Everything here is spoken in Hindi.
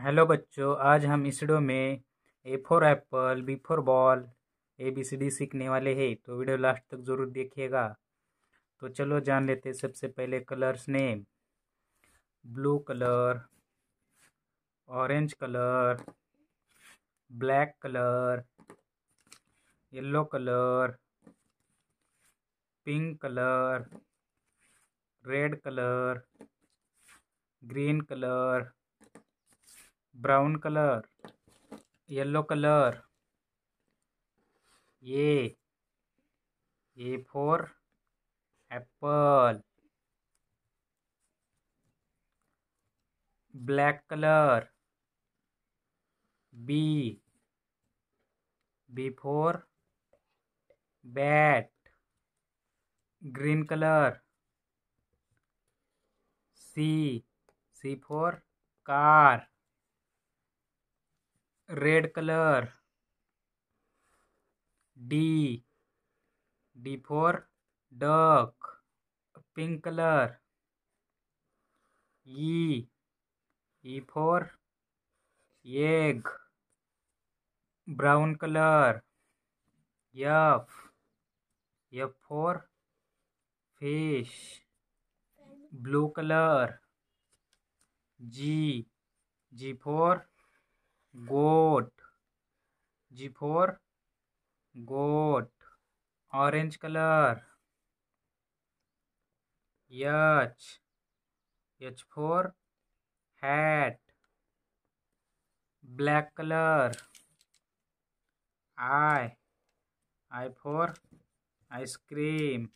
हेलो बच्चों आज हम इस वीडियो में A for apple B for ball A B C D सीखने वाले हैं तो वीडियो लास्ट तक ज़रूर देखिएगा तो चलो जान लेते हैं सबसे पहले colours name blue colour orange colour black colour yellow colour pink colour red colour green colour brown colour yellow colour ये A for apple black colour B B for bat green colour C C for car red colour D D for duck pink colour E E for egg brown colour F F for fish blue colour G G for go G for goat. Orange color. H. H for hat. Black color. I. I for ice cream.